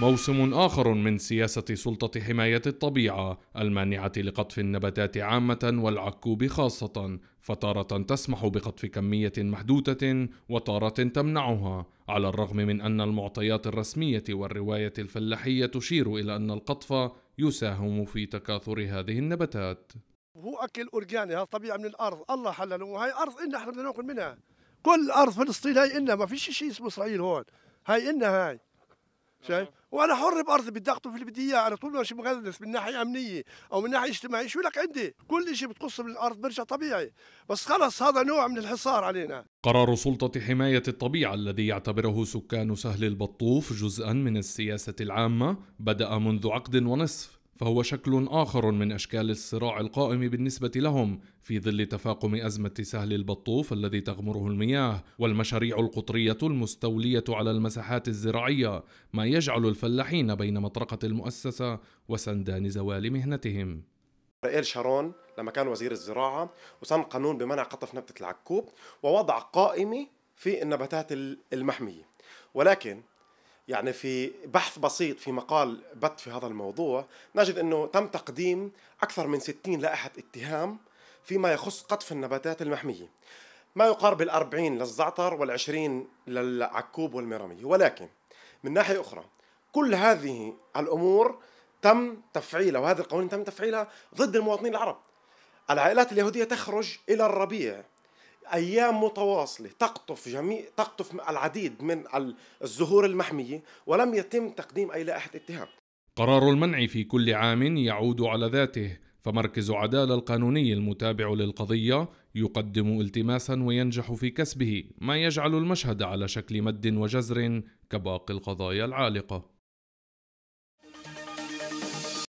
موسم آخر من سياسة سلطة حماية الطبيعة المانعة لقطف النباتات عامة والعكوب خاصة، فتارة تسمح بقطف كمية محدودة وتارة تمنعها، على الرغم من أن المعطيات الرسمية والرواية الفلاحية تشير إلى أن القطف يساهم في تكاثر هذه النباتات. هو أكل أورجاني هذا من الأرض، الله حلله، وهي أرض إن إحنا بدنا ناكل منها. كل أرض فلسطين هي إنا ما فيش شيء اسمه إسرائيل هون، هي إنا هاي. شايف وانا حر بارضي بدي اخطب في اللي بدي اياه على طول ما ماشي مغلس من ناحيه امنيه او من ناحيه اجتماعيه شو لك عندي كل شيء بتقص من الارض برجع طبيعي بس خلص هذا نوع من الحصار علينا قرار سلطة حماية الطبيعة الذي يعتبره سكان سهل البطوف جزءا من السياسة العامة بدأ منذ عقد ونصف فهو شكل آخر من أشكال الصراع القائم بالنسبة لهم في ظل تفاقم أزمة سهل البطوف الذي تغمره المياه والمشاريع القطرية المستولية على المساحات الزراعية ما يجعل الفلاحين بين مطرقة المؤسسة وسندان زوال مهنتهم رئيل شارون لما كان وزير الزراعة وصن قانون بمنع قطف نبتة العكوب ووضع قائمة في النباتات المحمية ولكن يعني في بحث بسيط في مقال بت في هذا الموضوع نجد أنه تم تقديم أكثر من 60 لائحة اتهام فيما يخص قطف النباتات المحمية ما يقارب الأربعين للزعتر والعشرين للعكوب والميرامي ولكن من ناحية أخرى كل هذه الأمور تم تفعيلها وهذه القوانين تم تفعيلها ضد المواطنين العرب العائلات اليهودية تخرج إلى الربيع أيام متواصلة تقطف جميع تقطف العديد من الزهور المحمية ولم يتم تقديم أي لائحة اتهام قرار المنع في كل عام يعود على ذاته فمركز عدالة القانوني المتابع للقضية يقدم التماسا وينجح في كسبه ما يجعل المشهد على شكل مد وجزر كباقي القضايا العالقة